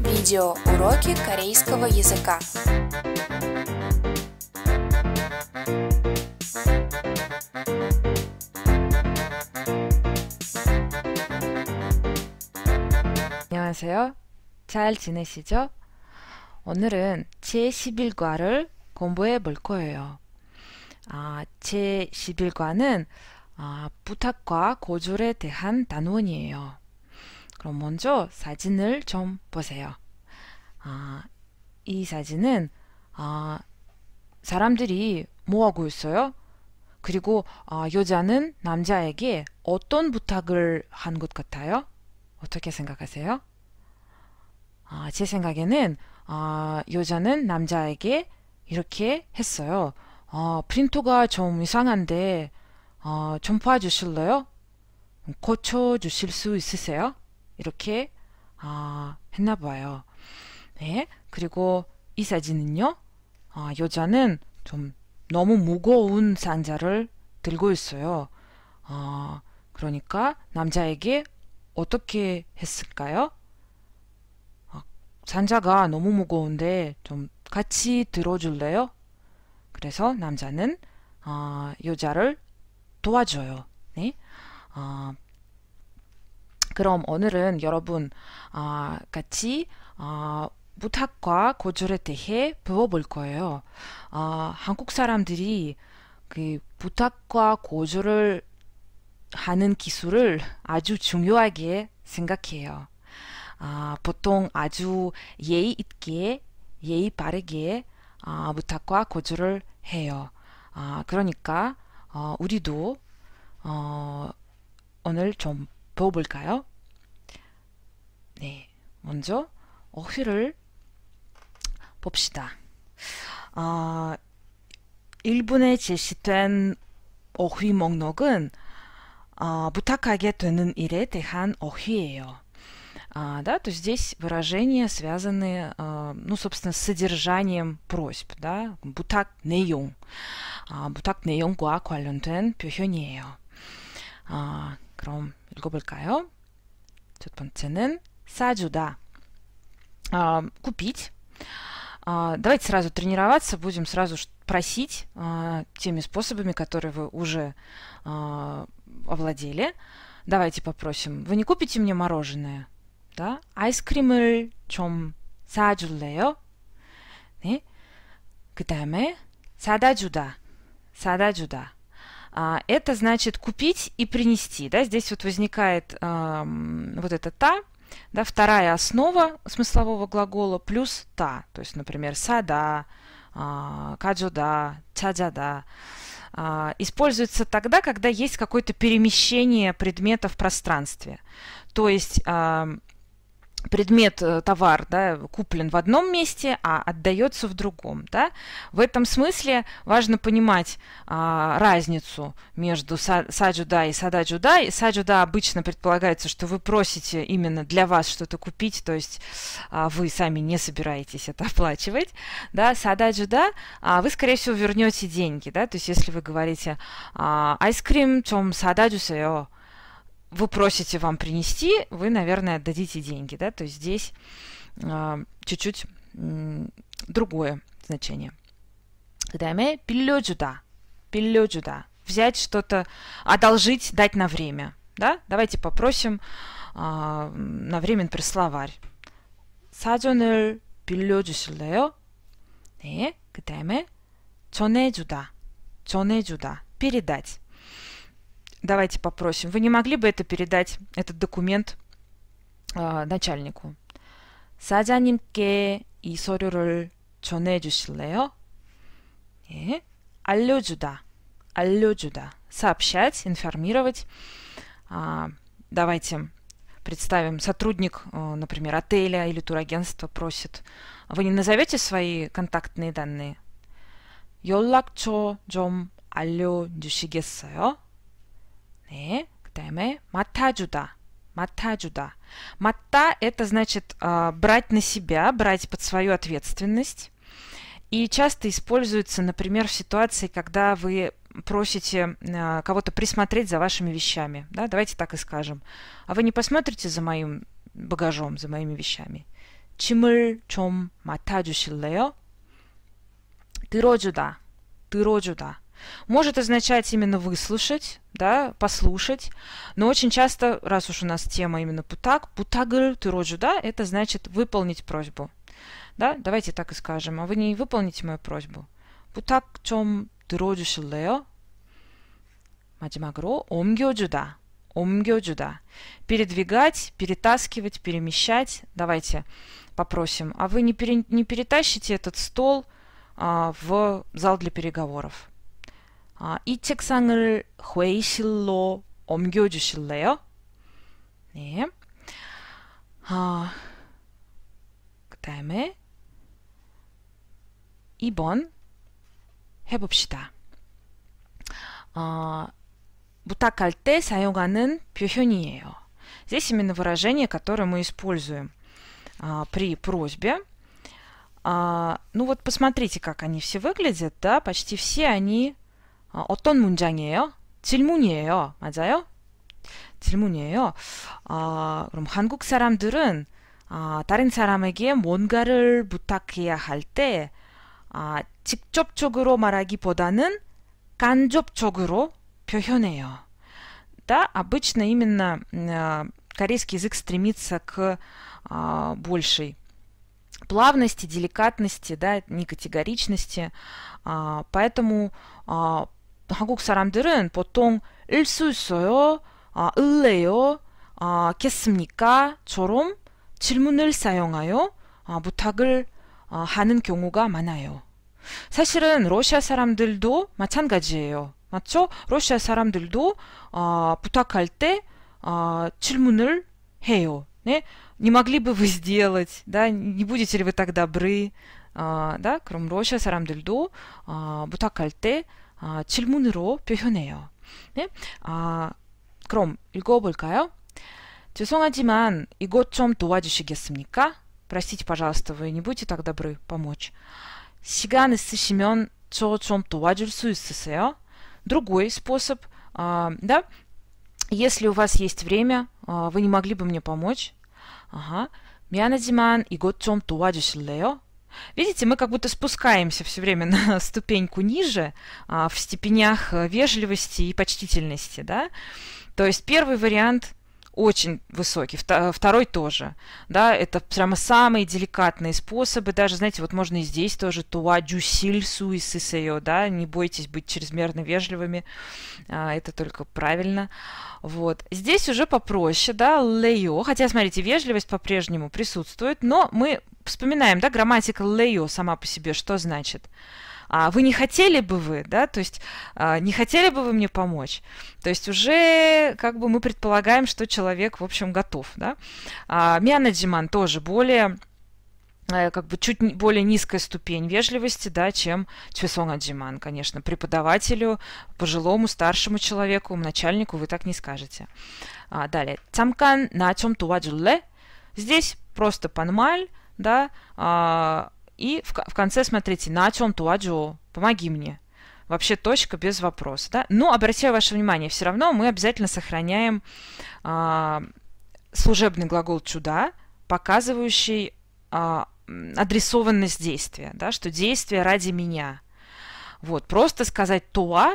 Видео уроки корейского языка. 안녕하세요. 잘 지내시죠? 오늘은 제11과를 공부해 볼 거예요. 아, 제11과는 아, 부탁과 고졸에 대한 단원이에요. 그럼 먼저 사진을 좀 보세요. 아, 이 사진은 아, 사람들이 뭐 하고 있어요? 그리고 아, 여자는 남자에게 어떤 부탁을 한 것 같아요? 어떻게 생각하세요? 아, 제 생각에는 아, 여자는 남자에게 이렇게 했어요. 아, 프린터가 좀 이상한데 어, 전파 주실래요? 고쳐 주실 수 있으세요? 이렇게 어, 했나 봐요. 네. 그리고 이 사진은요. 어, 여자는 좀 너무 무거운 상자를 들고 있어요. 어, 그러니까 남자에게 어떻게 했을까요? 어, 상자가 너무 무거운데 좀 같이 들어줄래요? 그래서 남자는 어, 여자를 도와줘요. 네? 어, 그럼 오늘은 여러분 어, 같이 어, 부탁과 고절에 대해 배워볼 거예요. 어, 한국 사람들이 그 부탁과 고절을 하는 기술을 아주 중요하게 생각해요. 어, 보통 아주 예의 있게, 예의 바르게 어, 부탁과 고절를 해요. 어, 그러니까 어, 우리도 어, 오늘 좀배워 볼까요? 네, 먼저 어휘를 봅시다. 어, 1분에 제시된 어휘 목록은 어, 부탁하게 되는 일에 대한 어휘예요. а, да, то здесь выражения связаны, а, ну, собственно, с содержанием просьб, да, бутак не용, а, бутак не용과 관련된 표현이에요. 아, 그럼 읽어볼까요? 첫 번째는 사주다, купить. А, давайте сразу тренироваться, будем сразу просить а, теми способами, которые вы уже а, овладели. Давайте попросим. Вы не купите мне мороженое? 묻다. 아이스크림을 좀 사줄래요? 네. 그 다음에 사다 주다. 사다 주다. это значит купить и принести. Да? Здесь вот возникает э, вот это «та», да, вторая основа смыслового глагола плюс «та». То есть, например, «сада», э, а, «каджуда», «чаджада». А, используется тогда, когда есть какое-то перемещение предмета в пространстве. То есть э, предмет, э, товар, да, куплен в одном месте, а отдается в другом, да. В этом смысле важно понимать а, разницу между са, саджуда и сададжуда. И саджуда обычно предполагается, что вы просите именно для вас что-то купить, то есть а, вы сами не собираетесь это оплачивать, да. Сададжуда, а, вы, скорее всего, вернете деньги, да, то есть если вы говорите а, «айскрим чем сададжусео», вы просите вам принести, вы, наверное, отдадите деньги, да, то есть здесь а, чуть-чуть другое значение. 그다음에 빌려주다, 빌려주다, взять что-то, одолжить, дать на время, да? Давайте попросим а, на время, например, словарь. 사전을 빌려주실래요? 네, 그다음에 чонэджуда, чонэджуда. передать давайте попросим, вы не могли бы это передать, этот документ э, начальнику? 사장님께 이 서류를 전해 주실래요? 예. 알려주다. 알려주다. Сообщать, информировать. А, давайте представим, сотрудник, э, например, отеля или турагентства просит. Вы не назовете свои контактные данные? 연락처 좀 알려주시겠어요? 네, 그 다음에 맡아주다. 맡아주다. 맡다 – это значит а, брать на себя, брать под свою ответственность. И часто используется, например, в ситуации, когда вы просите а, кого-то присмотреть за вашими вещами. Да? Давайте так и скажем. А вы не посмотрите за моим багажом, за моими вещами? 짐을 좀 맡아주실래요? 들어주다, 들어주다 может означать именно выслушать, да, послушать, но очень часто, раз уж у нас тема именно путак, путагр тыроджу, да, это значит выполнить просьбу. Да, давайте так и скажем, а вы не выполните мою просьбу. Путак чом ты чем тыроджу шилео, 마지막으로 옮겨주다. 옮겨주다. Передвигать, перетаскивать, перемещать. Давайте попросим. А вы не, пере, не перетащите этот стол а, в зал для переговоров? 아, 이 책상을 회의실로 옮겨 주실래요? 네. 아, 그다음에 2번 해봅시다. 아, 부탁할 때 사용하는 표현이에요. Здесь именно выражение, которое мы используем а, при просьбе. А, ну вот посмотрите, как они все выглядят, да, почти все они 어떤 문장이에요? 질문이에요. 맞아요? 질문이에요. 어, 그럼 한국 사람들은 어, 다른 사람에게 뭔가를 부탁해야 할때 어, 직접적으로 말하기보다는 간접적으로 표현해요. Да, обычно именно э, корейский язык стремится к э, большей плавности, деликатности, да, некатегоричности. Э, поэтому э, 한국 사람들은 보통 일 수 있어요? 아, 을래요? 아, 겠습니까? 처럼 질문을 사용하여 아, 부탁을 아, 하는 경우가 많아요. 사실은 러시아 사람들도 마찬가지예요. 맞죠? 러시아 사람들도 아, 부탁할 때 아, 질문을 해요. 네? Не могли бы вы сделать, да, не будете ли вы так добры, а, да, 그럼 러시아 사람들도 아, 부탁할 때 질문으로 표현해요. 네? 아, 그럼 읽어볼까요? 죄송하지만 이것 좀 도와주시겠습니까? Простите, пожалуйста, вы не будете так добры помочь? 시간 있으시면 저좀 도와줄 수 있으세요? Другой способ, а, да? Если у вас есть время, а, вы не могли бы мне помочь? Ага. 미안하지만 이것 좀 도와주실래요? Видите, мы как будто спускаемся все время на ступеньку ниже а, в степенях э, вежливости и почтительности. Да? То есть первый вариант очень высокий, второй тоже, да, это прямо самые деликатные способы, даже, знаете, вот можно и здесь тоже туа дюсиль суи сисео, да, не бойтесь быть чрезмерно вежливыми, а, это только правильно, вот. Здесь уже попроще, да, лео, хотя, смотрите, вежливость по-прежнему присутствует, но мы вспоминаем, да, грамматика лею сама по себе, что значит? а вы не хотели бы вы, да, то есть а, не хотели бы вы мне помочь, то есть уже как бы мы предполагаем, что человек, в общем, готов, да. А, Мянаджиман тоже более э, как бы чуть более низкая ступень вежливости, да, чем Чвесонгаджиман, конечно. Преподавателю, пожилому, старшему человеку, начальнику вы так не скажете. А, далее. Цамкан на чем туаджиле. Здесь просто панмаль, да, а, и в, в конце смотрите, на чем туаджу, помоги мне. Вообще точка без вопроса, да. Но обращаю ваше внимание, все равно мы обязательно сохраняем а, служебный глагол чуда, показывающий а, адресованность действия, да, что действие ради меня. Вот, просто сказать «туа»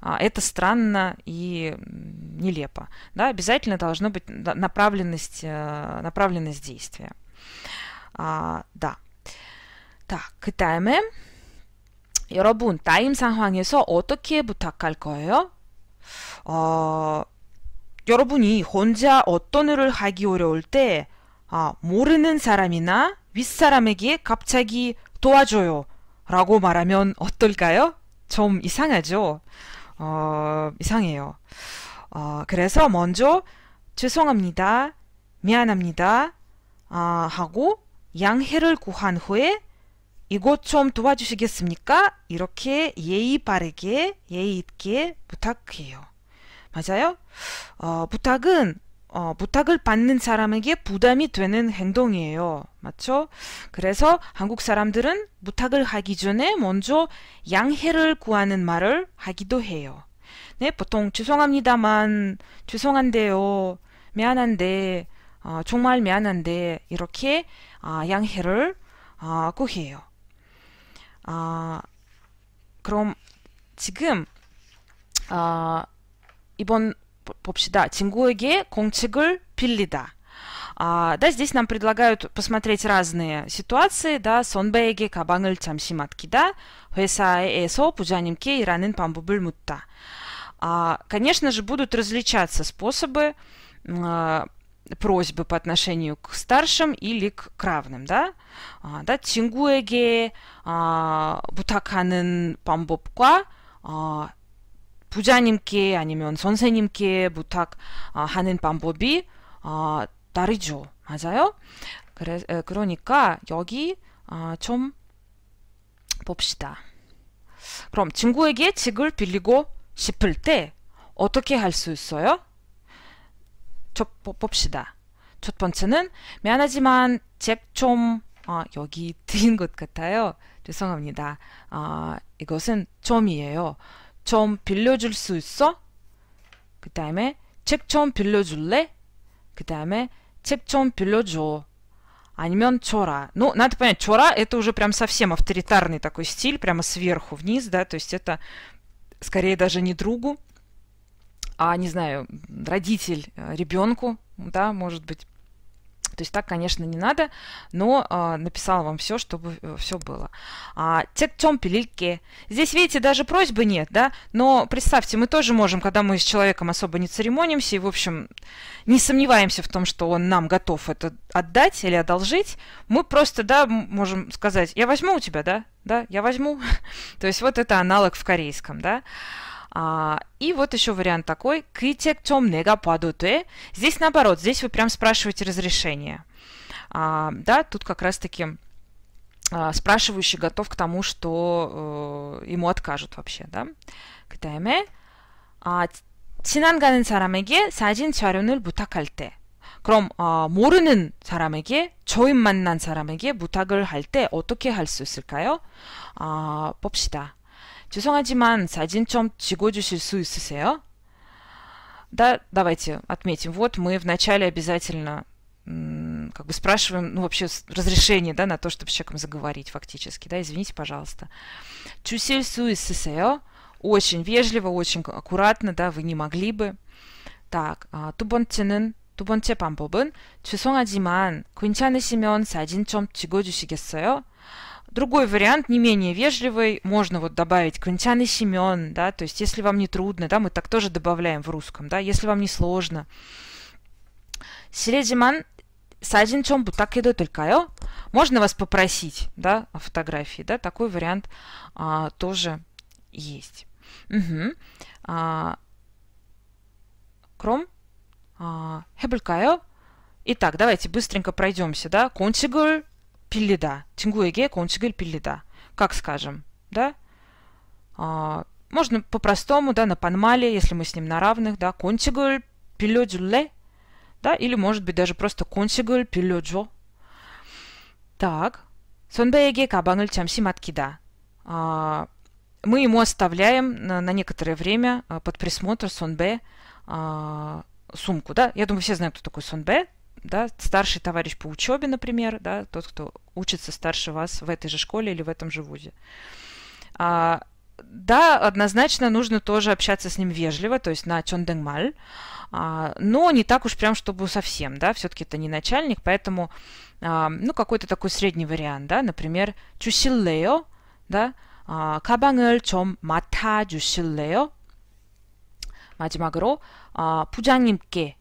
а, это странно и нелепо. Да, обязательно должна быть направленность, э, направленность действия. 아, 다. 자, 그 다음에 여러분 타임 상황에서 어떻게 부탁할 거예요? 어, 여러분이 혼자 어떤 일을 하기 어려울 때 아, 모르는 사람이나 윗사람에게 갑자기 도와줘요 라고 말하면 어떨까요? 좀 이상하죠? 어, 이상해요. 어, 그래서 먼저 죄송합니다, 미안합니다 아, 하고 양해를 구한 후에 이것 좀 도와주시겠습니까? 이렇게 예의 바르게 예의 있게 부탁해요. 맞아요? 어, 부탁은 어, 부탁을 받는 사람에게 부담이 되는 행동이에요. 맞죠? 그래서 한국 사람들은 부탁을 하기 전에 먼저 양해를 구하는 말을 하기도 해요. 네, 보통 죄송합니다만, 죄송한데요, 미안한데, 어, 정말 미안한데, 이렇게 양해를 구해요. 그럼 지금 이번 봅시다. 친구에게 공책을 빌리다. А, да, здесь нам предлагают посмотреть разные ситуации, да, сонбеги, кабангл, чамшиматки, да, 회사에서 부자님께 일하는 방법을 묻다. А, конечно же, будут различаться способы а, просьбы по отношению к старшим или к, равным, да? 아, 나 친구에게 아, 부탁하는 방법과 아, 부자님께 아니면 선생님께 부탁하는 방법이 아, 다르죠, 맞아요? 그래, 그러니까 여기 아, 좀 봅시다. 그럼 친구에게 직을 빌리고 싶을 때 어떻게 할 수 있어요? 좁봅시다. 첫 번째는 미안하지만 잽좀 어, 여기 틀린 것 같아요. 죄송합니다. 어, 이것은 점이에요. 좀 빌려줄 수 있어? 그 다음에 책 좀 빌려줄래? 그 다음에 책 좀 빌려줘. Анимен Чора. Ну, надо понять, Чора это уже прям совсем авторитарный такой стиль, прямо сверху вниз, да, то есть это скорее даже не другу, а, не знаю, родитель э, ребенку, да, может быть. То есть так, конечно, не надо, но э, написала вам все, чтобы э, все было. А, тем пилильке. Здесь, видите, даже просьбы нет, да? Но представьте, мы тоже можем, когда мы с человеком особо не церемонимся и, в общем, не сомневаемся в том, что он нам готов это отдать или одолжить, мы просто, да, можем сказать, я возьму у тебя, да? Да, я возьму. То есть вот это аналог в корейском, да? А, и вот еще вариант такой. Кытек тем нега паду э? Здесь наоборот, здесь вы прям спрашиваете разрешение. А, да, тут как раз-таки а, спрашивающий готов к тому, что э, ему откажут вообще, да. 그다음에 아, 지나가는 사람에게 사진 촬영을 부탁할 때 그럼 어, 모르는 사람에게 처음 만난 사람에게 부탁을 할 때 어떻게 할 수 있을까요? 아, 죄송하지만 사진 좀 찍어주실 수 있으세요? Да, давайте отметим. Вот мы вначале обязательно как бы спрашиваем, ну, вообще разрешение, да, на то, чтобы с человеком заговорить фактически, да, извините, пожалуйста. Чусель суисесео, очень вежливо, очень аккуратно, да, вы не могли бы. Так, а, тубонтинен, тубонте памбобен, чесонгадиман, квинчанесимен, садин чем чего дюсигесео, Другой вариант, не менее вежливый, можно вот добавить Квинтян и Семен, да, то есть если вам не трудно, да, мы так тоже добавляем в русском, да, если вам не сложно. Силезиман садин чомбу так еду только Можно вас попросить, да, о фотографии, да, такой вариант а, тоже есть. Угу. А, кром а, Итак, давайте быстренько пройдемся, да. Контигуль 빌리다. 친구에게 кончик을 빌리다. Как скажем, да? А, можно по-простому, да, на панмале, если мы с ним на равных, да, Кончигель пилёджуле, да, или, может быть, даже просто Кончигель пилёджо. Так, сонбееге кабаныль чамси маткида. А, мы ему оставляем на, на некоторое время а, под присмотр Сонбэ сумку, да. Я думаю, все знают, кто такой Сонбэ да, старший товарищ по учебе, например, да, тот, кто учится старше вас в этой же школе или в этом же вузе. А, да, однозначно нужно тоже общаться с ним вежливо, то есть на чонденгмаль, а, но не так уж прям, чтобы совсем, да, все-таки это не начальник, поэтому, а, ну, какой-то такой средний вариант, да, например, чусиллео, да, а, чом мата чусиллео, 마지막으로 아, 부장님께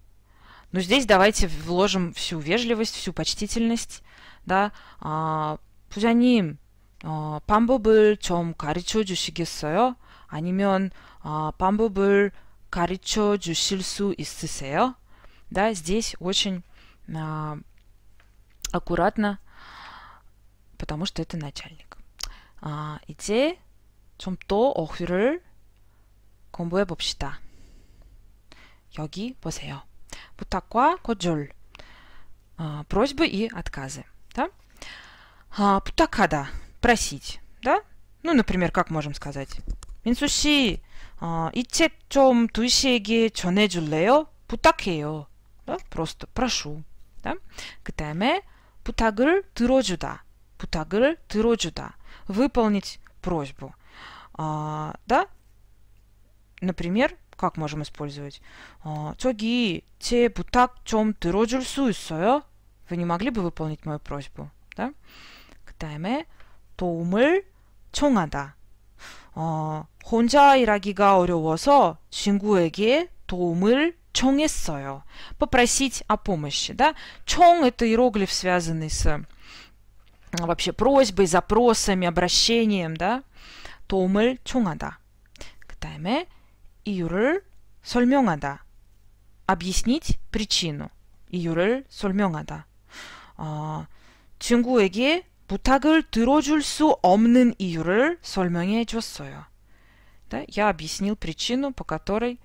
но здесь давайте вложим всю вежливость, всю почтительность, да. 아, 부장님, 어, 방법을 좀 가르쳐 주시겠어요? 아니면 어, 방법을 가르쳐 주실 수 있으세요? Да, здесь очень а, аккуратно, потому что это начальник. 아, а, 이제 좀더 어휘를 공부해 봅시다. 여기 보세요. 부탁과 거절, 어, просьбы и отказы. Да? А, 부탁하다, просить. Да? Ну, например, как можем сказать? 민수 씨, 어, 좀 두시에게 전해줄래요? 부탁해요. Да? Просто прошу. Да? 그 다음에 부탁을 들어주다. 부탁을 들어주다. Выполнить просьбу. А, да? Например, как можем использовать? 저기 제 부탁 좀 들어줄 수 있어요? Вы не могли бы выполнить мою просьбу? Да? 그 다음에 도움을 청하다. 어, 혼자 일하기가 어려워서 친구에게 도움을 청했어요. Попросить о помощи, да? Чон – это иероглиф, связанный с а, вообще просьбой, запросами, обращением, да? 도움을 청하다. 그 다음에 이유를 설명하다. объяснить причину. 이유를 설명하다. 어, 친구에게 부탁을 들어줄 수 없는 이유를 설명해 줬어요. Да, я объяснил причину, по которой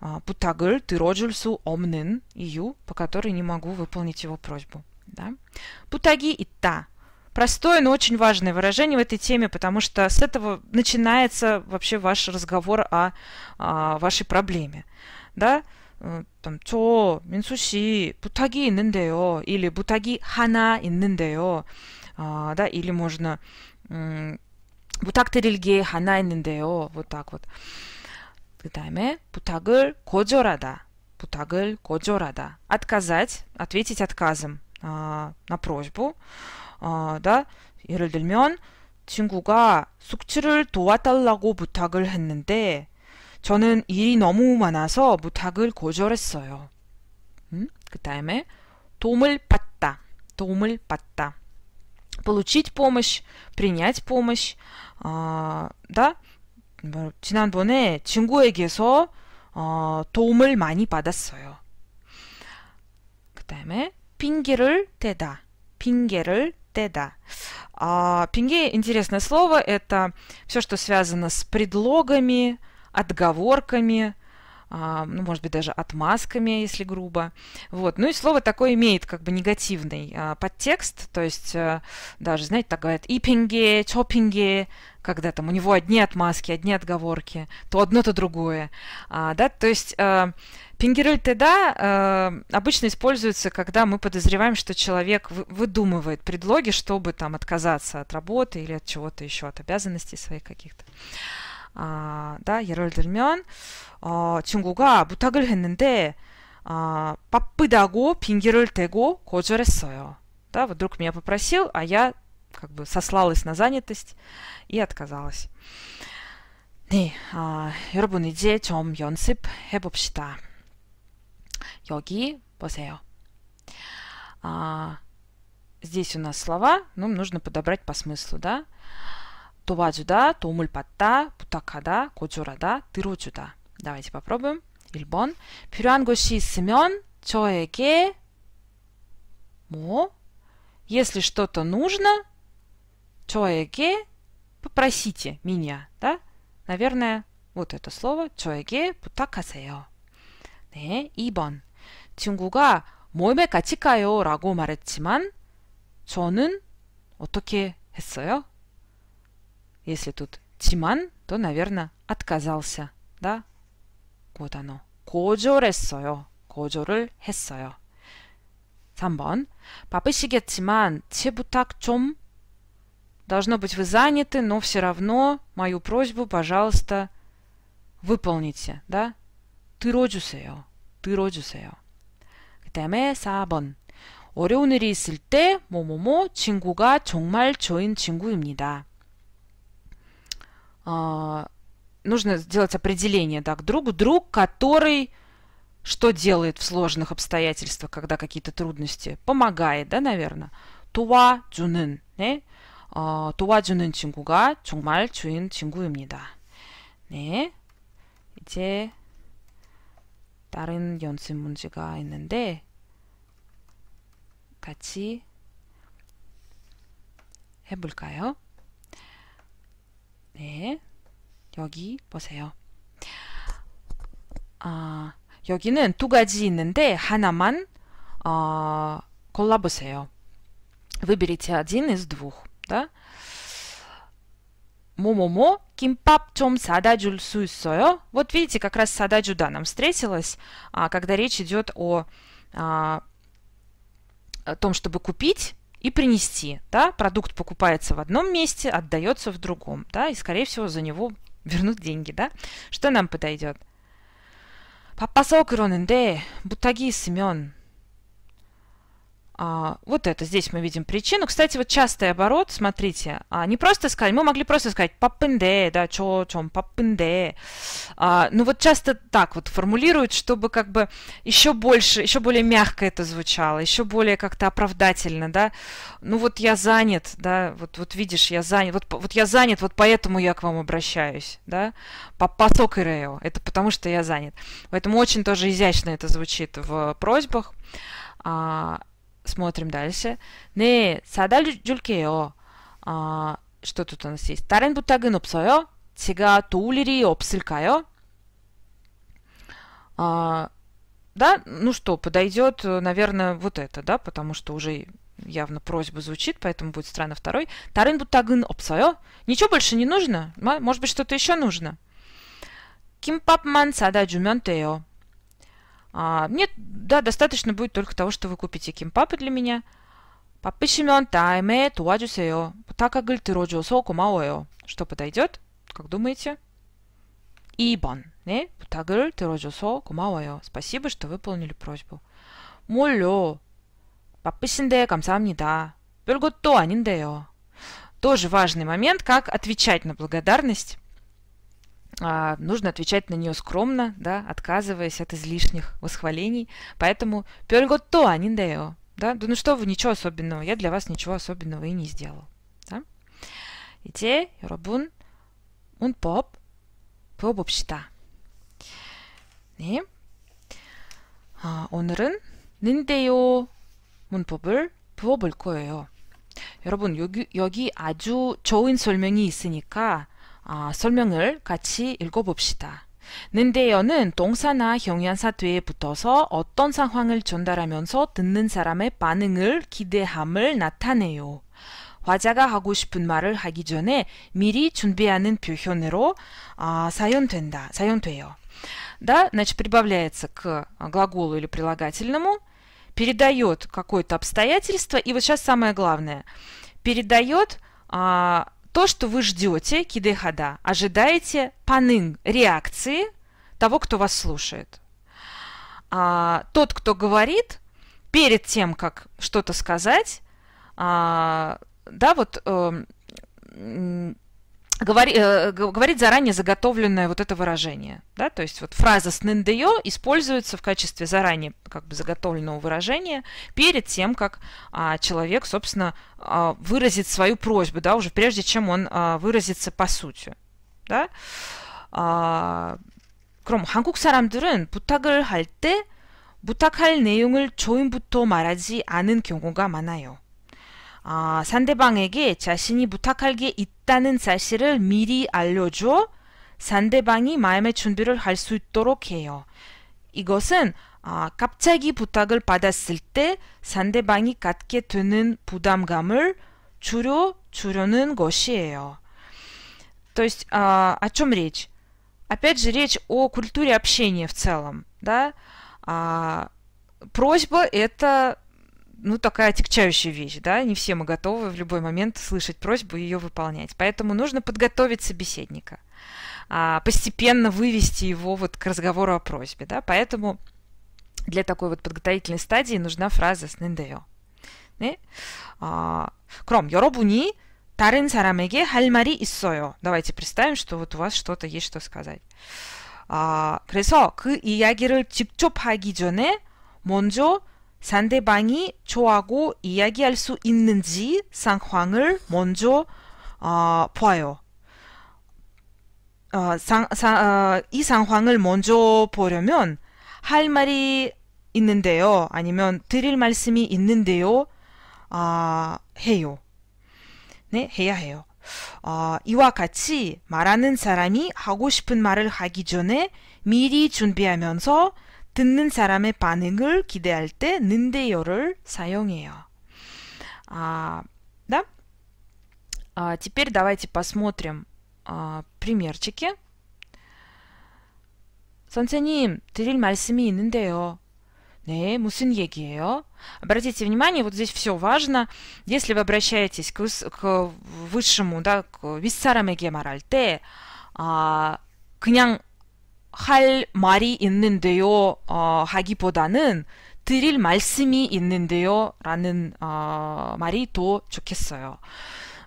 а, 부탁을 들어줄 수 없는 이유, по которой не могу выполнить его просьбу. Да? 부탁이 있다. Простое, но очень важное выражение в этой теме, потому что с этого начинается вообще ваш разговор о, о а, вашей проблеме. Да? Э, там, 저 минсуси, 씨 부탁이 или 부탁이 хана 있는데요. А, да, или можно 부탁드릴게 хана 있는데요. вот так вот. 그 다음에 부탁을 거절하다. 부탁을 отказать, ответить отказом а, на просьбу. 어, 다 예를 들면 친구가 숙취를 도와달라고 부탁을 했는데 저는 일이 너무 많아서 부탁을 거절했어요. 음? 그 다음에 도움을 받다, 도움을 받다. получить помощь, принять помощь. 어, д 뭐, 지난번에 친구에게서 어, 도움을 많이 받았어요. 그 다음에 핑계를 대다, 핑계를 теда. А, пенге – интересное слово, это все, что связано с предлогами, отговорками, а, ну, может быть, даже отмазками, если грубо. Вот. Ну и слово такое имеет как бы негативный а, подтекст, то есть э, даже, знаете, так говорят, ипинги чопинге, когда там у него одни отмазки, одни отговорки, то одно, то другое. А, да? То есть э, пингерель теда э, обычно используется, когда мы подозреваем, что человек выдумывает предлоги, чтобы там отказаться от работы или от чего-то еще, от обязанностей своих каких-то. 아, 다 예를 들면 어, 친구가 부탁을 했는데 아, 바쁘다고 핑계를 대고 거절했어요. Да, вот друг меня попросил, а я как бы сослалась на занятость и отказалась. 네, 아, 여러분 이제 좀 연습해 봅시다. 여기 보세요. 아, здесь у нас слова, нам нужно подобрать по смыслу, да? 도와주다, 도움을 받다, 부탁하다, 고졸하다, 들어주다. 나와이지 봐, p r o 1번. 필요한 것이 있으면 저에게 뭐? Если что-то нужно, 저에게 попросите меня, да? Наверное, вот это слово 저에게 부탁하세요. 네, 2번. 친구가 모임에 같이 가요 라고 말했지만 저는 어떻게 했어요? Если тут Тиман, то, наверное, отказался. Да? Вот оно. 거절했어요. 거절을 했어요. 3번. 바쁘시겠지만 제 부탁 좀 Должно быть, вы заняты, но все равно мою просьбу, пожалуйста, выполните, да? Ты родюсе요. Ты родюсе요. 그다음에 4번. 어려운 일이 있을 때 뭐뭐뭐 친구가 정말 좋은 친구입니다. А, нужно сделать определение да, к другу, друг, который что делает в сложных обстоятельствах, когда какие-то трудности? Помогает, да, наверное? Туа дзюнын, 네? 어, 도와주는 친구가 정말 좋은 친구입니다. 네. 이제 다른 연습 문제가 있는데 같이 해볼까요? 네. 여기 보세요. 아, 여기는 두 가지 있는데 하나만 어, 골라보세요. Выберите один из двух. Да? 뭐뭐뭐 김밥 좀 사다 줄 수 있어요? Вот видите, как раз сада джуда нам встретилась, а, когда речь идет о, а, о том, чтобы купить и принести. Да? Продукт покупается в одном месте, отдается в другом. Да? И, скорее всего, за него вернут деньги. Да? Что нам подойдет? 바빠서 그러는데 부탁이 있으면 а, вот это, здесь мы видим причину. Кстати, вот частый оборот, смотрите, а, не просто сказать, мы могли просто сказать папынде, да, чо, чом, папынде. А, ну вот часто так вот формулируют, чтобы как бы еще больше, еще более мягко это звучало, еще более как-то оправдательно, да. Ну вот я занят, да, вот, вот видишь, я занят, вот, вот я занят, вот поэтому я к вам обращаюсь, да. Поток это потому что я занят. Поэтому очень тоже изящно это звучит в просьбах. Смотрим дальше. Не, 사달줄게요. 아, а, что тут у нас есть? 다른 бутагин 없어요? 제가 도울 일이 없을까요? да, ну что, подойдет, наверное, вот это, да, потому что уже явно просьба звучит, поэтому будет странно второй. Тарын бутагин опсайо. Ничего больше не нужно? Может быть, что-то еще нужно? Кимпапман сада джумен тео. А, мне, да, достаточно будет только того, что вы купите кимпапы для меня. Попишимен тайме туаджусео. Така ты роджиосо кумаоэо. Что подойдет? Как думаете? Ибан. Не? Путагыль ты роджиосо кумаоэо. Спасибо, что выполнили просьбу. Молё. Попышинде 감사합니다. 별것도 아닌데요. Тоже важный момент, как отвечать на благодарность а, нужно отвечать на нее скромно, да, отказываясь от излишних восхвалений. Поэтому «пёрготто, а не део». Да? да ну что вы, ничего особенного, я для вас ничего особенного и не сделал. Да? Ите, робун, он поп, пробобщита. 네. 아, 오늘은 는데요 문법을 부어볼 거예요. 여러분 여기, 여기 아주 좋은 설명이 있으니까 아, 설명을 같이 읽어봅시다. 는데요는 동사나 형용사 뒤에 붙어서 어떤 상황을 전달하면서 듣는 사람의 반응을 기대함을 나타내요. 화자가 하고 싶은 말을 하기 전에 미리 준비하는 표현으로 아, 사용된다, 사용돼요. Да, значит, прибавляется к глаголу или прилагательному, передает какое-то обстоятельство, и вот сейчас самое главное, передает а, то, что вы ждете, кидехада, ожидаете панын, реакции того, кто вас слушает. А, тот, кто говорит, перед тем, как что-то сказать, а, да, вот э, говори, э, говорит заранее заготовленное вот это выражение. Да? То есть вот фраза «снэндеё» используется в качестве заранее как бы заготовленного выражения перед тем, как а, человек, собственно, а, выразит свою просьбу, да, уже прежде чем он а, выразится по сути. Да? А, 그럼 한국 사람들은 부탁을 할 때 부탁할 내용을 조인부터 말하지 않은 경우가 많아요. 아, 상대방에게 자신이 부탁할 게 있다는 사실을 미리 알려줘 상대방이 마음의 준비를 할 수 있도록 해요. 이것은 아, 갑자기 부탁을 받았을 때 상대방이 갖게 되는 부담감을 줄여 주려는 것이에요. То есть а, о чем речь? Опять же речь о культуре общения в целом, да? А, просьба это ну, такая отягчающая вещь, да, не все мы готовы в любой момент слышать просьбу и ее выполнять. Поэтому нужно подготовить собеседника, а, постепенно вывести его вот к разговору о просьбе, да, поэтому для такой вот подготовительной стадии нужна фраза с НДО. А, Кром, робуни тарин 사람에게 할 и 있어요. Давайте представим, что вот у вас что-то есть, что сказать. 그래서 그 이야기를 직접 하기 전에 먼저 상대방이 좋아하고 이야기할 수 있는지 상황을 먼저 어, 봐요. 어, 상, 상, 어, 이 상황을 먼저 보려면 할 말이 있는데요. 아니면 드릴 말씀이 있는데요. 아, 해요. 네, 해야 해요. 어, 이와 같이 말하는 사람이 하고 싶은 말을 하기 전에 미리 준비하면서 듣는 사람의 반응을 기대할 때 는데요를 사용해요. А, да? А, теперь давайте типа посмотрим а, примерчики. 선생님, 드릴 말씀이 있는데요. 네, 무슨 얘기예요? Обратите внимание, вот здесь все важно. Если вы обращаетесь к, к высшему, да, к виссарамеге мораль, 때, а, 그냥 할 말이 있는데요. 어, 하기보다는 드릴 말씀이 있는데요. 라는 어, 말이 더 좋겠어요.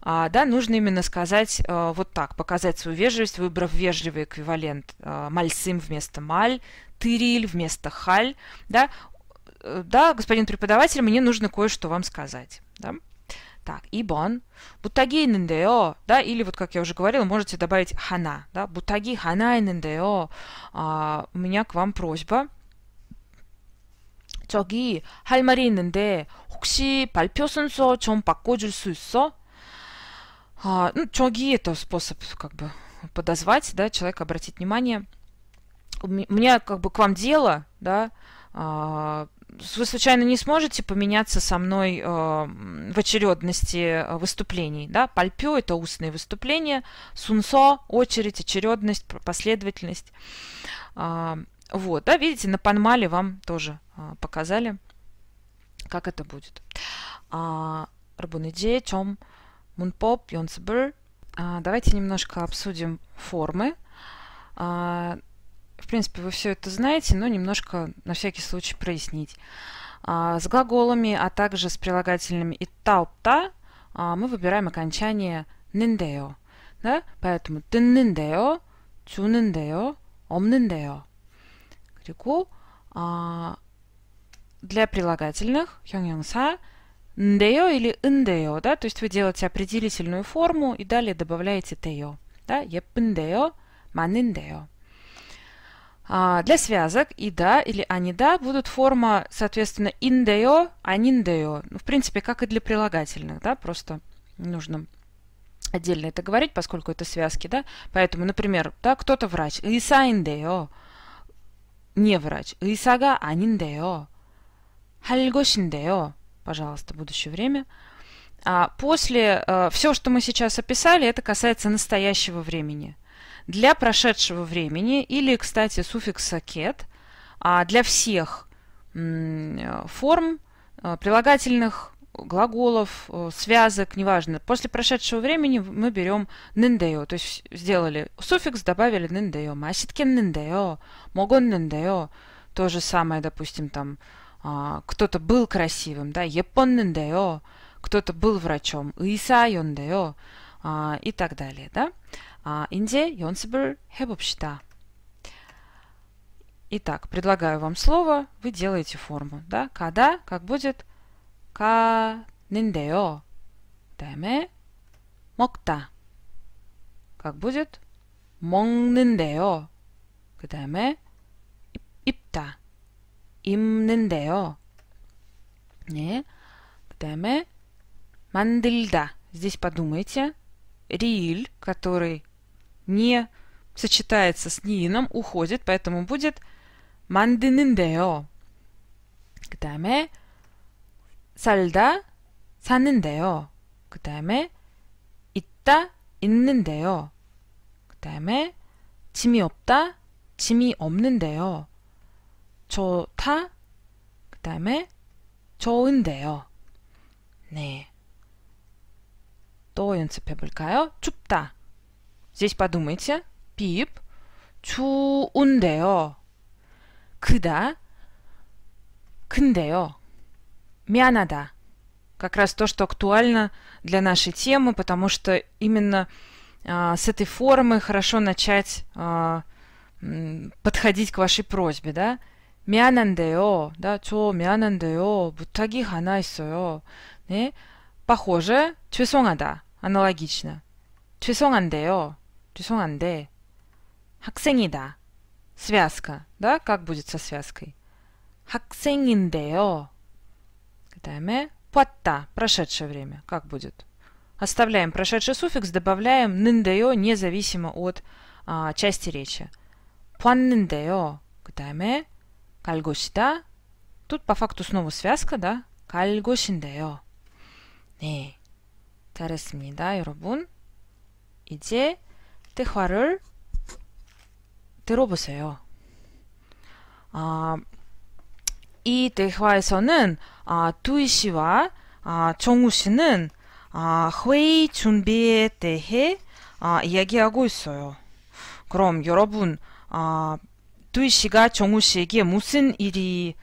А, да, нужно именно сказать э, вот так, показать свою вежливость, выбрав вежливый эквивалент э, мальсим вместо маль, тыриль вместо халь. Да, э, да, господин преподаватель, мне нужно кое-что вам сказать. Да? Так, Ибон. Бутаги 있는데요. Да, или вот, как я уже говорила, можете добавить хана. Да, бутаги хана 있는데요. А, у меня к вам просьба. 저기 할 말이 있는데 혹시 발표 순서 좀 바꿔줄 수 있어? А, ну, 저기 это способ как бы подозвать, да, человека обратить внимание. У меня как бы к вам дело, да, а, вы случайно не сможете поменяться со мной э, в очередности э, выступлений, да? Пальпё – это устные выступления, сунсо – очередь, очередность, последовательность. А, вот, да, видите, на панмале вам тоже э, показали, как это будет. А, Рабунеджи, чем мунпоп, йонсбер. А, давайте немножко обсудим формы. В принципе, вы все это знаете, но немножко на всякий случай прояснить. А, с глаголами, а также с прилагательными и талпта а, мы выбираем окончание ниндео. Да? Поэтому тынниндео, чуниндео, омниндео. 그리고 а, для прилагательных 형용사 ндео или ндео, да, то есть вы делаете определительную форму и далее добавляете тео, да, 예쁜데요, 많은데요. А, для связок и да или они да будут форма, соответственно, индео, аниндео. Ну, в принципе, как и для прилагательных, да, просто нужно отдельно это говорить, поскольку это связки, да. Поэтому, например, да, кто-то врач, индео, не врач, исага аниндео, хальгошиндео, пожалуйста, будущее время. А после, э, все, что мы сейчас описали, это касается настоящего времени – для прошедшего времени или, кстати, суффикса «кет» а, для всех форм а, прилагательных глаголов, э, связок, неважно. После прошедшего времени мы берем ниндео, то есть сделали суффикс, добавили ниндео. Маситкен ниндео, могон ниндео. То же самое, допустим, там а, кто-то был красивым, да, епон ниндео, кто-то был врачом, иса йондео и так далее, да. 아, 이제 연습을 해봅시다. Итак, предлагаю вам слово, вы делаете форму. Да? Когда, как будет 가는데요. 그다음에 먹다. Как будет 먹는데요. 그다음에 입다. 입는데요. 네. 그다음에 만들다. Здесь подумайте. Риль, который не сочетается с 니는 уходит, поэтому будет 만드는데요. 그 다음에 살다 사는데요. 그 다음에 있다 있는데요. 그 다음에 짐이 없다 짐이 없는데요. 좋다 그 다음에 좋은데요. 네. 또 연습해 볼까요? 춥다 Здесь подумайте. Пип. чуундео, 그다. 근데요. 미안하다. Как раз то, что актуально для нашей темы, потому что именно э, с этой формы хорошо начать э, подходить к вашей просьбе, да? мянандео, Да, чо мянандео, бутаги 하나 э? 있어요. Похоже, чесонада, Аналогично. 죄송한데요. 죄송한데 학생이다. связка, да? Как будет со связкой? 학생인데요. 그 다음에 봤다, прошедшее время. Как будет? Оставляем прошедший суффикс, добавляем 는데요, независимо от а, части речи. 봤는데요. 그 다음에 갈 것이다. Тут по факту снова связка, да? 갈 것인데요. 네, 잘했습니다, 여러분. 이제 대화를 들어보세요. 아, 이 대화에서는 아, 두이 씨와 아, 정우 씨는 아, 회의 준비에 대해 아, 이야기하고 있어요. 그럼 여러분, 아, 두이 씨가 정우 씨에게 무슨 일이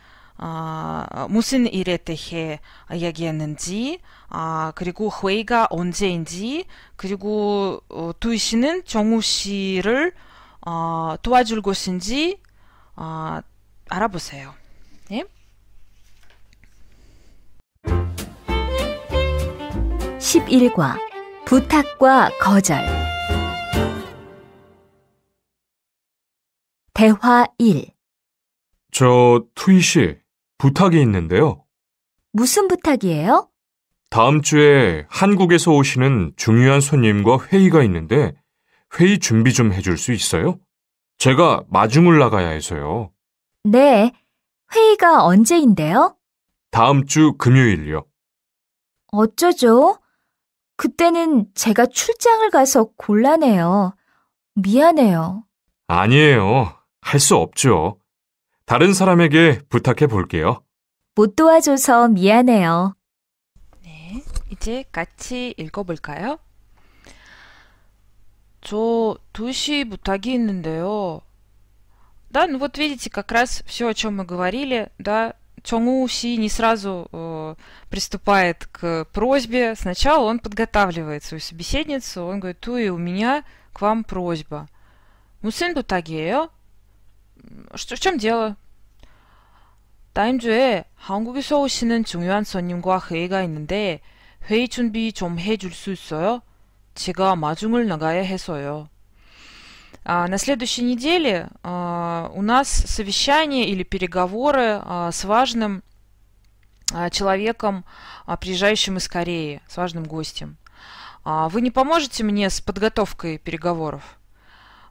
아, 무슨 일에 대해 이야기했는지, 아, 그리고 회의가 언제인지, 그리고 어, 두희 씨는 정우 씨를 어, 도와줄 것인지 어, 아, 알아보세요. 예? 1일과 부탁과 거절 대화 1저 투희 씨 부탁이 있는데요. 무슨 부탁이에요? 다음 주에 한국에서 오시는 중요한 손님과 회의가 있는데 회의 준비 좀 해줄 수 있어요? 제가 마중을 나가야 해서요. 네. 회의가 언제인데요? 다음 주 금요일요. 어쩌죠? 그때는 제가 출장을 가서 곤란해요. 미안해요. 아니에요. 할 수 없죠. 다른 사람에게 부탁해 볼게요. 못 도와줘서 미안해요. 네, 이제 같이 읽어볼까요? 저2 부탁이 있는데요. Да, ну вот видите, как раз все, о чем мы говорили, да, Чонгу Си не сразу э, приступает к просьбе. Сначала он подготавливает свою собеседницу, он говорит, Туи, у меня к вам просьба. Мусин бутагео, что, в чем дело? 다음 주에 한국에서 오시는 중요한 손님과 회의가 있는데 회의 준비 좀 해줄 수 있어요? 제가 마중을 на следующей неделе у нас совещание или переговоры с важным человеком, приезжающим из Кореи, с важным гостем. А вы не поможете мне с подготовкой переговоров?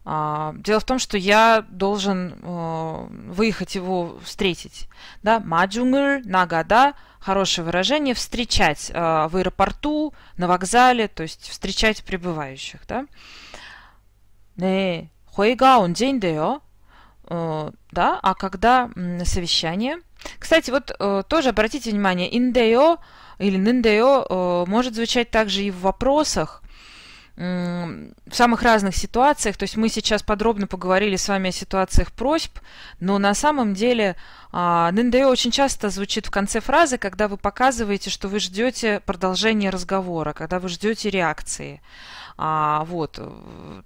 А, дело в том, что я должен э, выехать его встретить. Да? Маджунгр, нагада, хорошее выражение, встречать э, в аэропорту, на вокзале, то есть встречать прибывающих. Да? он день 언제인데요? Э, да, а когда совещание? Кстати, вот тоже обратите внимание, индео или ниндео может звучать также и в вопросах, в самых разных ситуациях. То есть мы сейчас подробно поговорили с вами о ситуациях просьб, но на самом деле а, НДО очень часто звучит в конце фразы, когда вы показываете, что вы ждете продолжения разговора, когда вы ждете реакции. А, вот, э,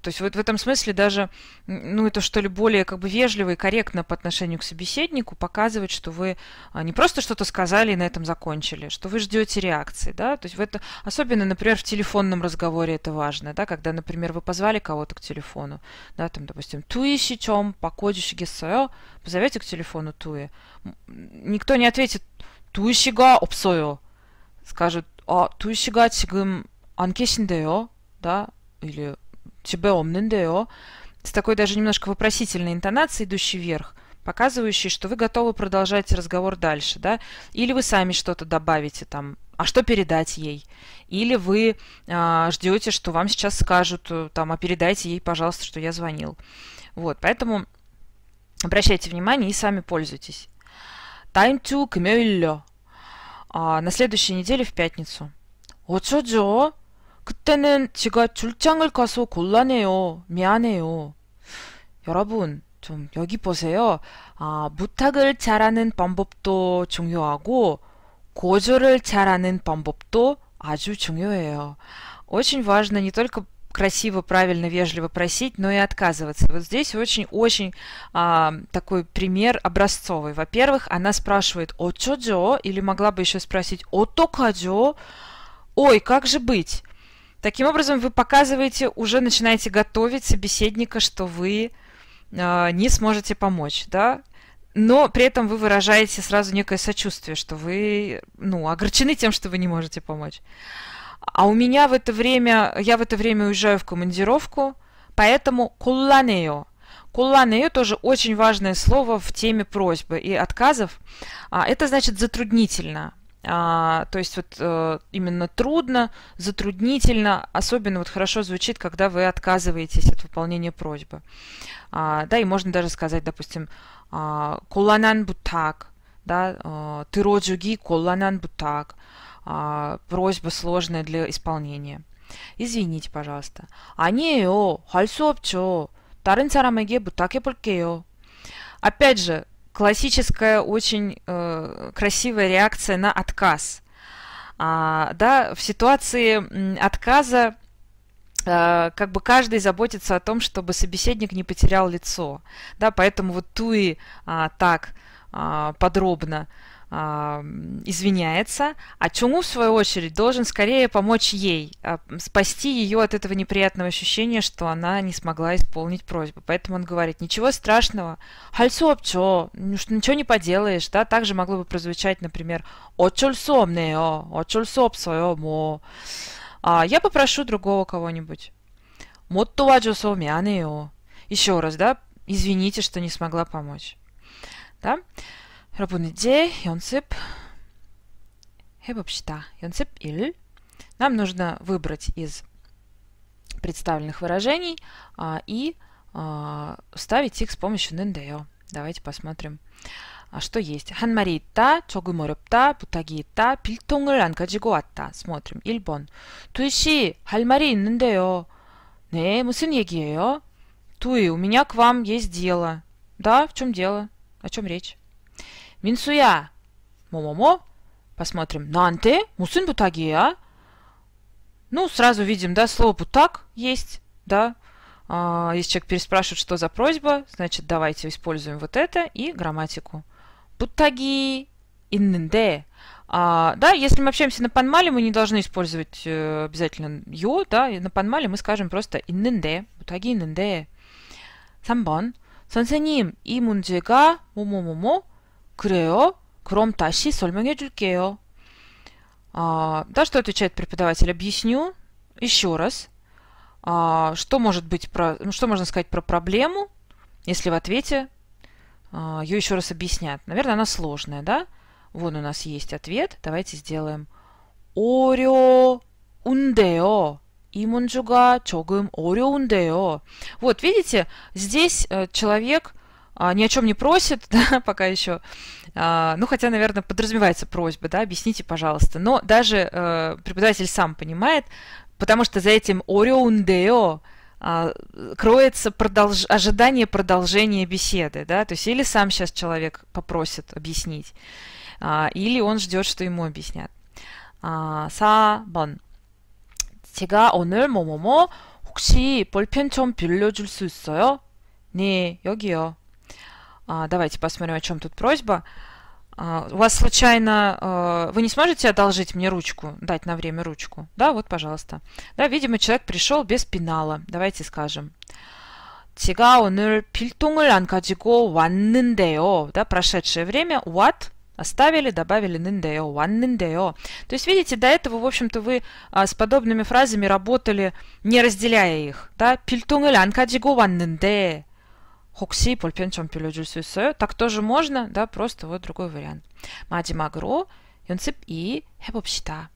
то есть вот в этом смысле даже, ну, это что ли более как бы вежливо и корректно по отношению к собеседнику показывать, что вы а, не просто что-то сказали и на этом закончили, что вы ждете реакции, да, то есть в это, особенно, например, в телефонном разговоре это важно, да, когда, например, вы позвали кого-то к телефону, да, там, допустим, Туи чем, покодиши гесоё, позовете к телефону туи, никто не ответит Туи туисига обсою, скажут, а туисига 지금 안 계신데요? да, или тебе омнендео, с такой даже немножко вопросительной интонацией, идущей вверх, показывающей, что вы готовы продолжать разговор дальше, да, или вы сами что-то добавите там, а что передать ей? Или вы э, ждете, что вам сейчас скажут, э, там, а передайте ей, пожалуйста, что я звонил. Вот, поэтому обращайте внимание и сами пользуйтесь. Time to кмёллё. А, на следующей неделе в пятницу. О, чё, 그때는 지가 출장을 가서 곤란해요. 미안해요. 여러분, 좀 여기 보세요. 아, 부탁을 잘하는 방법도 중요하고, 고조를 잘하는 방법도 아주 중요해요. Очень важно не только красиво, правильно, вежливо просить, но и отказываться. Вот здесь очень-очень а, такой пример образцовый. Во-первых, она спрашивает «О чё или могла бы еще спросить «О то кадё?» «Ой, как же быть?» Таким образом, вы показываете, уже начинаете готовить собеседника, что вы э, не сможете помочь, да? Но при этом вы выражаете сразу некое сочувствие, что вы, ну, огорчены тем, что вы не можете помочь. А у меня в это время, я в это время уезжаю в командировку, поэтому кулланею. Кулланею тоже очень важное слово в теме просьбы и отказов. А, это значит затруднительно, а, то есть вот э, именно трудно, затруднительно, особенно вот хорошо звучит, когда вы отказываетесь от выполнения просьбы. А, да, и можно даже сказать, допустим, а, коланан бутак, да, э, тироджуги роджуги бутак, а, просьба сложная для исполнения. Извините, пожалуйста. Анио, хальсу обчо, тарын сарамеге бутаке пулькео. Опять же, классическая очень э, красивая реакция на отказ. А, да, в ситуации отказа э, как бы каждый заботится о том, чтобы собеседник не потерял лицо. Да, поэтому вот Туи а, так а, подробно извиняется, а Чунгу, в свою очередь, должен скорее помочь ей, а, спасти ее от этого неприятного ощущения, что она не смогла исполнить просьбу. Поэтому он говорит, ничего страшного, хальсопчо, ну ничего не поделаешь, да, также могло бы прозвучать, например, очульсомнео, очульсопсоемо, а, я попрошу другого кого-нибудь. Моттуаджусомянео, а еще раз, да, извините, что не смогла помочь. Да? 여러분 이제 연습 해봅시다. 연습 1. Нам нужно выбрать из представленных выражений а, и а, вставить их с помощью НДО. Давайте посмотрим, а что есть. 한말이 있다, 조금 어렵다, 부탁이 있다, 필통을 안 가지고 왔다. Смотрим. 1번. 두시, 할 말이 있는데요. 네, 무슨 얘기예요? Туи, у меня к вам есть дело. Да, в чем дело? О чем речь? 민수야, мо-мо-мо, Посмотрим. Нанте? Мусын бутагия? А? Ну, сразу видим, да, слово бутак есть, да. А, если человек переспрашивает, что за просьба, значит, давайте используем вот это и грамматику. Бутаги инненде. А, да, если мы общаемся на панмале, мы не должны использовать э, обязательно ю, да, и на панмале мы скажем просто инненде, бутаги инненде. 3번. 선생님, 이 문제가 뭐뭐뭐뭐 Крео, кром 다시 설명해 줄게요. да, что отвечает преподаватель? Объясню еще раз. А, что может быть про, ну, что можно сказать про проблему, если в ответе а, ее еще раз объяснят? Наверное, она сложная, да? Вон у нас есть ответ. Давайте сделаем оре ундео. имунджуга, 문제가 조금 어려운데요. Вот, видите, здесь э, человек а, ни о чем не просит, да, пока еще. А, ну, хотя, наверное, подразумевается просьба, да, объясните, пожалуйста. Но даже э, преподаватель сам понимает, потому что за этим «ориундео» а, кроется продолж... ожидание продолжения беседы, да, то есть или сам сейчас человек попросит объяснить, или он ждет, что ему объяснят. Сабан. 제가 오늘 뭐뭐뭐 혹시 볼펜 좀 빌려줄 수 있어요? 네, 여기요. А, давайте посмотрим, о чем тут просьба. А, у вас случайно... Э, вы не сможете одолжить мне ручку, дать на время ручку? Да, вот, пожалуйста. Да, видимо, человек пришел без пенала. Давайте скажем. 제가 오늘 필통을 안 가지고 왔는데요. Да, прошедшее время. What? Оставили, добавили 는데요, 왔는데요. То есть, видите, до этого, в общем-то, вы а, с подобными фразами работали, не разделяя их. Да? 필통을 안 가지고 왔는데. 혹시 볼펜 좀 빌려줄 수 있어요? Так тоже можно, да, просто вот другой вариант. 마지막으로 연습 2 해봅시다.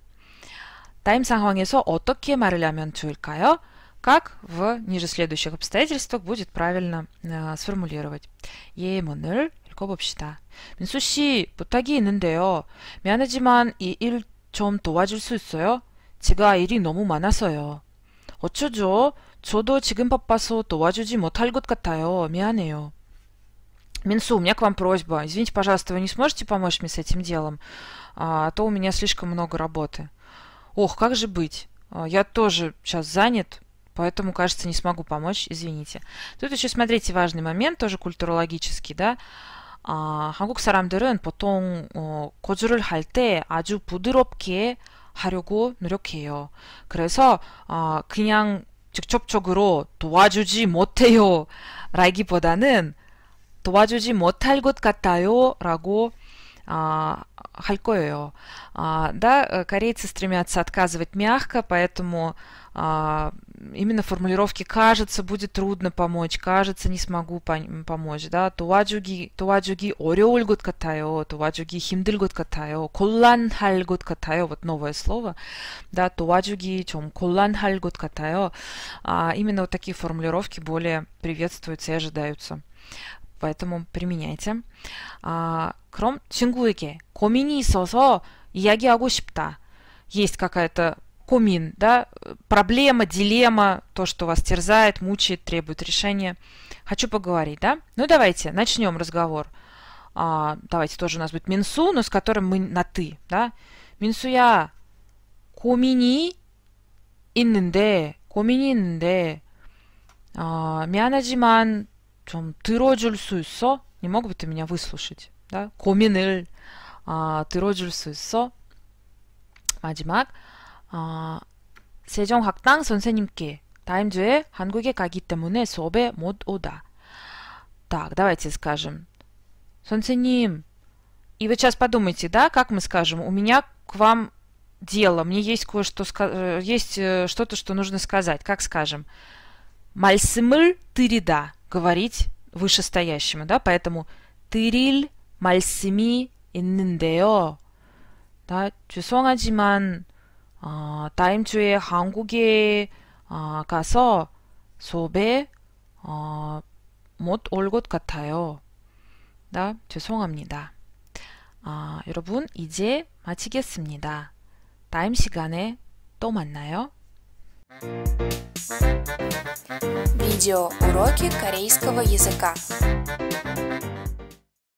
타임 상황에서 어떻게 말을 하면 좋을까요? Как в ниже следующих обстоятельствах будет правильно э, сформулировать? 예문을 읽어봅시다. 민수 씨, 부탁이 있는데요. 미안하지만 이 일 좀 도와줄 수 있어요? 제가 일이 너무 많아서요. 어쩌죠? 저도 지금 바빠서 도와주지 못할 것 같아요. 미안해요. Минсу, у меня к вам просьба. Извините, пожалуйста, вы не сможете помочь мне с этим делом? А, а то у меня слишком много работы. Ох, как же быть? А, я тоже сейчас занят, поэтому, кажется, не смогу помочь. Извините. Тут еще, смотрите, важный момент, тоже культурологический, да? 아, а, 한국 사람들은 보통 어, 고주를 할 아주 부드럽게 하려고 노력해요. 그래서 어, 그냥 직접적으로 도와주지 못해요 라기보다는 도와주지 못할 것 같아요 라고 а, Халькоео. А, да, корейцы стремятся отказывать мягко, поэтому а, именно формулировки «кажется, будет трудно помочь», «кажется, не смогу помочь», да, «туаджуги, туаджуги орёуль год катайо», «туаджуги химдыль год катайо», «колланхаль год катайо», вот новое слово, да, «туаджуги чем колланхаль год катайо», а именно вот такие формулировки более приветствуются и ожидаются. Поэтому применяйте. А, 그럼 친구에게 고민이 있어서 이야기하고 싶다. Есть какая-то кумин, да, проблема, дилемма, то, что вас терзает, мучает, требует решения. Хочу поговорить, да? Ну, давайте, начнем разговор. А, давайте тоже у нас будет Минсу, но с которым мы на «ты», да? Минсуя, кумини иннде, кумини иннде, 미안하지만 좀 들어줄 수 있어? Не мог бы ты меня выслушать? Да? 고민을 아, 들어줄 수 있어? 마지막 어, 세종학당 선생님께 다음 주에 한국에 가기 때문에 수업에 못 오다. Так, давайте скажем. Солнценим. И вы сейчас подумайте, да, как мы скажем, у меня к вам дело, мне есть кое-что, есть э, что-то, что нужно сказать. Как скажем? Мальсымль тырида. Говорить вышестоящему, да, поэтому тыриль мальсими иннендео. Да, 죄송하지만 어, 다음 주에 한국에 어, 가서 수업에 어, 못올 것 같아요. 나 죄송합니다. 아, 여러분 이제 마치겠습니다. 다음 시간에 또 만나요. Видео у корейского языка.